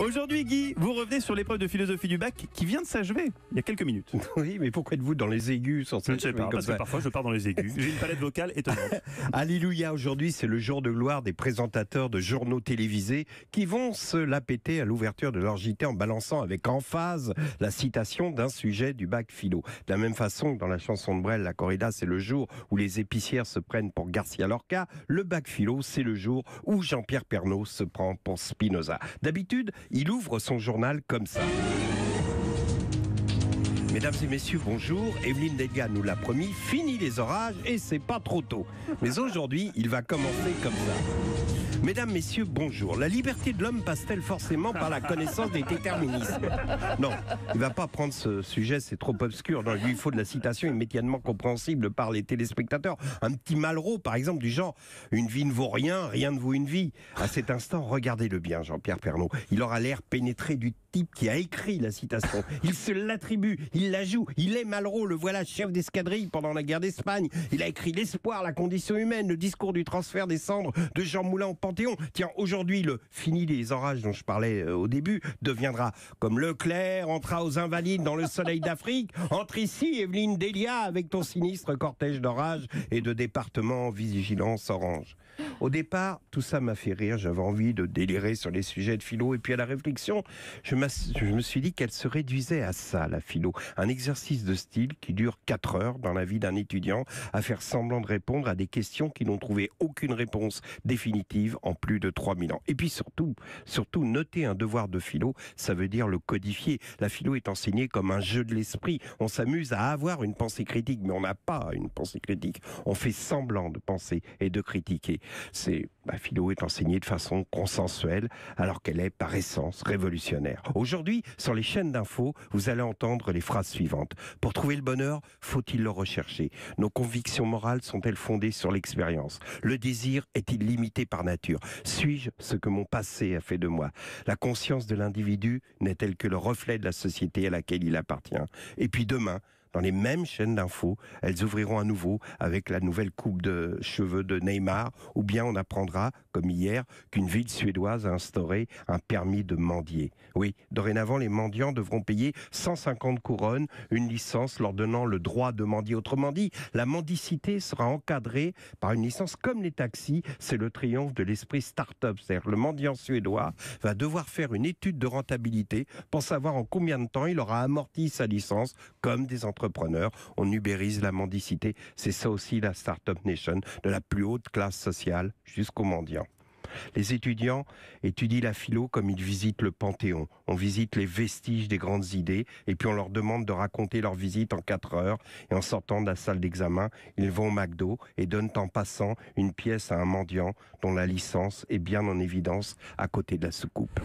Aujourd'hui, Guy, vous revenez sur l'épreuve de philosophie du bac qui vient de s'achever il y a quelques minutes. Oui, mais pourquoi êtes-vous dans les aigus sans Je ne sais pas, parce ça. que parfois je pars dans les aigus. J'ai une palette vocale étonnante. Alléluia, aujourd'hui, c'est le jour de gloire des présentateurs de journaux télévisés qui vont se la péter à l'ouverture de leur JT en balançant avec emphase la citation d'un sujet du bac philo. De la même façon que dans la chanson de Brel, la corrida, c'est le jour où les épicières se prennent pour Garcia Lorca, le bac philo, c'est le jour où Jean-Pierre Pernaud se prend pour Spinoza. D'habitude, il ouvre son journal comme ça. Mesdames et messieurs, bonjour. Evelyne Delga nous l'a promis, fini les orages et c'est pas trop tôt. Mais aujourd'hui, il va commencer comme ça. Mesdames, messieurs, bonjour. La liberté de l'homme passe-t-elle forcément par la connaissance des déterminismes Non, il va pas prendre ce sujet, c'est trop obscur. Il lui, faut de la citation immédiatement compréhensible par les téléspectateurs. Un petit Malraux, par exemple, du genre Une vie ne vaut rien, rien ne vaut une vie. À cet instant, regardez-le bien, Jean-Pierre Pernaud. Il aura l'air pénétré du type qui a écrit la citation. Il se l'attribue, il la joue, il est Malraux, le voilà chef d'escadrille pendant la guerre d'Espagne. Il a écrit L'espoir, la condition humaine, le discours du transfert des cendres de Jean Moulin en Tiens, aujourd'hui, le Fini des orages dont je parlais euh, au début deviendra comme Leclerc, entra aux Invalides dans le soleil d'Afrique, entre ici, Evelyne Delia, avec ton sinistre cortège d'orages et de départements vigilance orange. Au départ, tout ça m'a fait rire. J'avais envie de délirer sur les sujets de philo. Et puis à la réflexion, je, me suis dit qu'elle se réduisait à ça, la philo. Un exercice de style qui dure 4 heures dans la vie d'un étudiant à faire semblant de répondre à des questions qui n'ont trouvé aucune réponse définitive en plus de 3000 ans. Et puis surtout, surtout, noter un devoir de philo, ça veut dire le codifier. La philo est enseignée comme un jeu de l'esprit. On s'amuse à avoir une pensée critique, mais on n'a pas une pensée critique. On fait semblant de penser et de critiquer. Ma bah, philo est enseignée de façon consensuelle alors qu'elle est par essence révolutionnaire. Aujourd'hui, sur les chaînes d'infos, vous allez entendre les phrases suivantes. Pour trouver le bonheur, faut-il le rechercher Nos convictions morales sont-elles fondées sur l'expérience Le désir est-il limité par nature Suis-je ce que mon passé a fait de moi La conscience de l'individu n'est-elle que le reflet de la société à laquelle il appartient Et puis demain, dans les mêmes chaînes d'infos. Elles ouvriront à nouveau avec la nouvelle coupe de cheveux de Neymar, ou bien on apprendra, comme hier, qu'une ville suédoise a instauré un permis de mendier. Oui, dorénavant, les mendiants devront payer 150 couronnes, une licence leur donnant le droit de mendier. Autrement dit, la mendicité sera encadrée par une licence comme les taxis. C'est le triomphe de l'esprit start-up. le mendiant suédois va devoir faire une étude de rentabilité pour savoir en combien de temps il aura amorti sa licence, comme des entreprises on ubérise la mendicité. C'est ça aussi la Startup Nation, de la plus haute classe sociale jusqu'au mendiants. Les étudiants étudient la philo comme ils visitent le Panthéon. On visite les vestiges des grandes idées et puis on leur demande de raconter leur visite en 4 heures. Et en sortant de la salle d'examen, ils vont au McDo et donnent en passant une pièce à un mendiant dont la licence est bien en évidence à côté de la soucoupe.